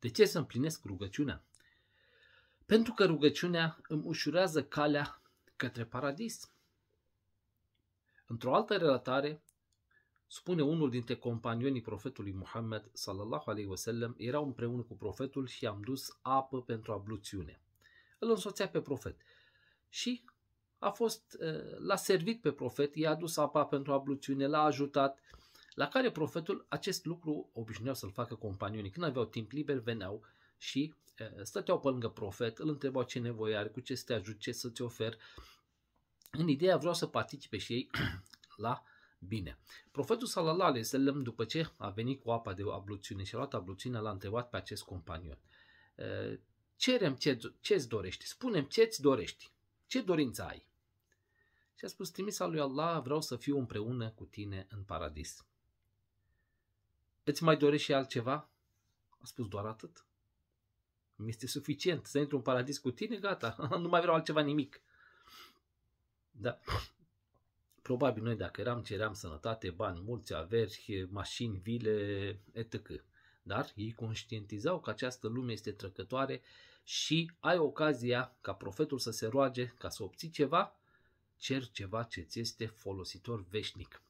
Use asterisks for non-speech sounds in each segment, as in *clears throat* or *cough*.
De ce să împlinesc rugăciunea? Pentru că rugăciunea îmi ușurează calea către paradis. Într-o altă relatare, spune unul dintre companionii profetului Muhammad sallallahu alaihi wasallam, erau împreună cu profetul și am dus apă pentru abluțiune. Îl însoțea pe profet și a fost, eh, l-a servit pe profet, i-a adus apa pentru abluțiune, l-a ajutat, la care profetul acest lucru obișnuiau să-l facă companionii. Când aveau timp liber, veneau și stăteau pe lângă profet, îl întrebau ce nevoie are, cu ce să te ajut, ce să-ți ofer. În ideea vreau să participe și ei *clears throat* la bine. Profetul sallallahu alaihi după ce a venit cu apa de abluțiune și a luat abluțiunea, l-a întrebat pe acest companion. Cerem ce, ce-ți dorești, spunem ce-ți dorești, ce dorință ai. Și a spus, al lui Allah, vreau să fiu împreună cu tine în paradis. Îți mai dorești și altceva? A spus doar atât. Mi este suficient să intru în paradis cu tine, gata, *laughs* nu mai vreau altceva nimic. Da. Probabil noi dacă eram, ceream sănătate, bani, mulți averi, mașini, vile, etc. Dar ei conștientizau că această lume este trăcătoare și ai ocazia ca profetul să se roage ca să obții ceva, cer ceva ce ți este folositor veșnic.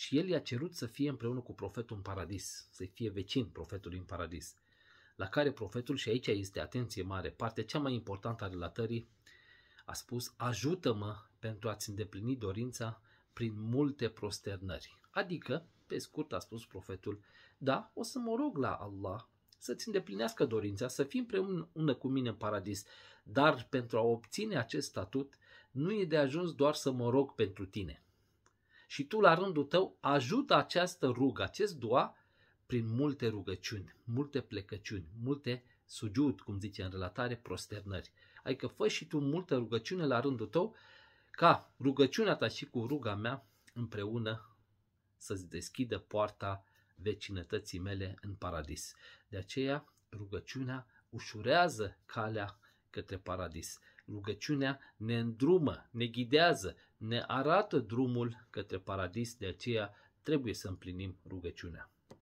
Și el i-a cerut să fie împreună cu profetul în paradis, să fie vecin profetului în paradis. La care profetul, și aici este atenție mare, partea cea mai importantă a relatării, a spus, ajută-mă pentru a-ți îndeplini dorința prin multe prosternări. Adică, pe scurt a spus profetul, da, o să mă rog la Allah să-ți îndeplinească dorința, să fii împreună cu mine în paradis, dar pentru a obține acest statut, nu e de ajuns doar să mă rog pentru tine și tu la rândul tău ajută această rugă, acest doa, prin multe rugăciuni, multe plecăciuni, multe sujud, cum zice în relatare, prosternări. Adică fă și tu multă rugăciune la rândul tău, ca rugăciunea ta și cu ruga mea împreună să-ți deschidă poarta vecinătății mele în paradis. De aceea, rugăciunea ușurează calea către paradis. Rugăciunea ne îndrumă, ne ghidează, ne arată drumul către paradis, de aceea trebuie să împlinim rugăciunea.